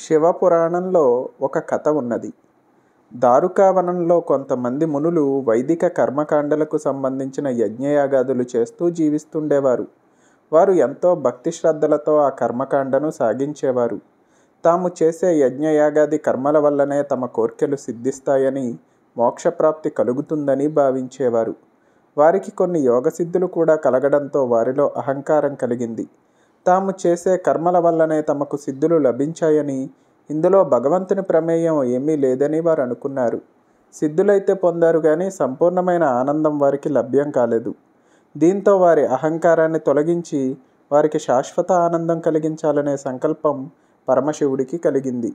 శివపురాణంలో ఒక కథ ఉన్నది దారుకావనంలో కొంతమంది మునులు వైదిక కర్మకాండలకు సంబంధించిన యజ్ఞయాగాదులు చేస్తూ జీవిస్తుండేవారు వారు ఎంతో భక్తి శ్రద్ధలతో ఆ కర్మకాండను సాగించేవారు తాము చేసే యజ్ఞయాగాది కర్మల వల్లనే తమ కోర్కెలు సిద్ధిస్తాయని మోక్షప్రాప్తి కలుగుతుందని భావించేవారు వారికి కొన్ని యోగసిద్ధులు కూడా కలగడంతో వారిలో అహంకారం కలిగింది తాము చేసే కర్మల వల్లనే తమకు సిద్ధులు లభించాయని ఇందులో భగవంతుని ప్రమేయం ఏమీ లేదని వారు అనుకున్నారు సిద్ధులైతే పొందారు కానీ సంపూర్ణమైన ఆనందం వారికి లభ్యం కాలేదు దీంతో వారి అహంకారాన్ని తొలగించి వారికి శాశ్వత ఆనందం కలిగించాలనే సంకల్పం పరమశివుడికి కలిగింది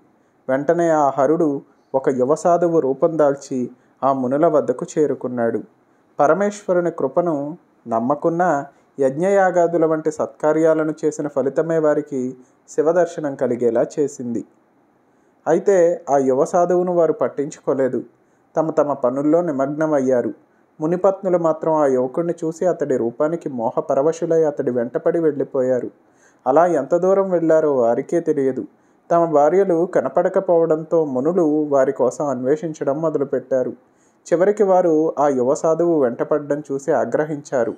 వెంటనే ఆ హరుడు ఒక యువ సాధువు రూపం దాల్చి ఆ మునుల వద్దకు చేరుకున్నాడు పరమేశ్వరుని కృపను నమ్మకున్నా యజ్ఞయాగాదుల వంటి సత్కార్యాలను చేసిన ఫలితమే వారికి శివదర్శనం కలిగేలా చేసింది అయితే ఆ యువ సాధువును వారు పట్టించుకోలేదు తమ తమ పనుల్లో నిమగ్నమయ్యారు మునిపత్నులు మాత్రం ఆ యువకుడిని చూసి అతడి రూపానికి మోహపరవశులై అతడి వెంటపడి వెళ్ళిపోయారు అలా ఎంత దూరం వెళ్ళారో వారికే తెలియదు తమ భార్యలు కనపడకపోవడంతో మునులు వారి కోసం అన్వేషించడం మొదలుపెట్టారు చివరికి వారు ఆ యువ సాధువు వెంటపడడం చూసి ఆగ్రహించారు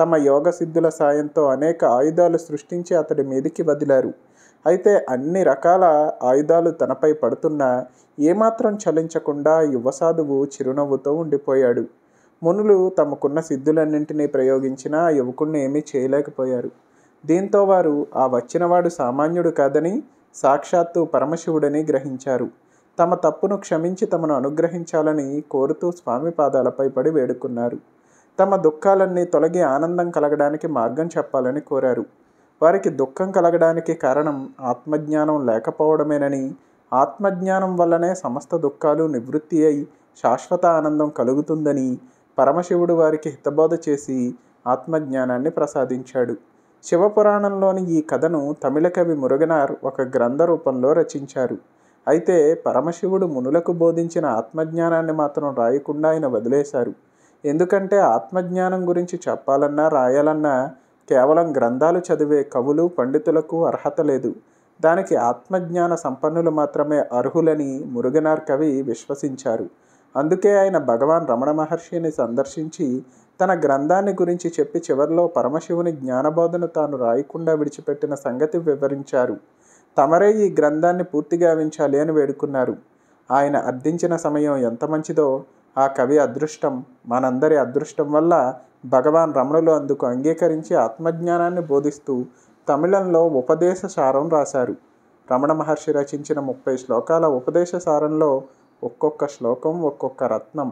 తమ యోగ సిద్ధుల సాయంతో అనేక ఆయుధాలు సృష్టించి అతడి మీదికి వదిలారు అయితే అన్ని రకాల ఆయుధాలు తనపై పడుతున్నా ఏమాత్రం చలించకుండా యువసాధువు చిరునవ్వుతో ఉండిపోయాడు మునులు తమకున్న సిద్ధులన్నింటినీ ప్రయోగించినా యువకుణ్ణి ఏమీ చేయలేకపోయారు దీంతో వారు ఆ వచ్చినవాడు సామాన్యుడు కాదని సాక్షాత్తు పరమశివుడని గ్రహించారు తమ తప్పును క్షమించి తమను అనుగ్రహించాలని కోరుతూ స్వామి పాదాలపై పడి వేడుకున్నారు తమ దుఃఖాలన్నీ తొలగి ఆనందం కలగడానికి మార్గం చెప్పాలని కోరారు వారికి దుఃఖం కలగడానికి కారణం ఆత్మజ్ఞానం లేకపోవడమేనని ఆత్మజ్ఞానం వల్లనే సమస్త దుఃఖాలు నివృత్తి అయి శాశ్వత ఆనందం కలుగుతుందని పరమశివుడు వారికి హితబోధ చేసి ఆత్మజ్ఞానాన్ని ప్రసాదించాడు శివపురాణంలోని ఈ కథను తమిళ కవి మురుగనార్ ఒక గ్రంథ రూపంలో రచించారు అయితే పరమశివుడు మునులకు బోధించిన ఆత్మజ్ఞానాన్ని మాత్రం రాయకుండా ఆయన వదిలేశారు ఎందుకంటే ఆత్మజ్ఞానం గురించి చెప్పాలన్నా రాయాలన్నా కేవలం గ్రంథాలు చదివే కవులు పండితులకు అర్హత లేదు దానికి ఆత్మజ్ఞాన సంపన్నులు మాత్రమే అర్హులని మురుగనార్ కవి విశ్వసించారు అందుకే ఆయన భగవాన్ రమణ మహర్షిని సందర్శించి తన గ్రంథాన్ని గురించి చెప్పి చివరిలో పరమశివుని జ్ఞానబోధను తాను రాయకుండా విడిచిపెట్టిన సంగతి వివరించారు తమరే ఈ గ్రంథాన్ని పూర్తిగా వించాలి అని వేడుకున్నారు ఆయన అర్థించిన సమయం ఎంత మంచిదో ఆ కవి అదృష్టం మనందరి అదృష్టం వల్ల భగవాన్ రమణులు అందుకు అంగీకరించి ఆత్మజ్ఞానాన్ని బోధిస్తూ తమిళంలో ఉపదేశ సారం రాశారు రమణ మహర్షి రచించిన ముప్పై శ్లోకాల ఉపదేశ సారంలో ఒక్కొక్క శ్లోకం ఒక్కొక్క రత్నం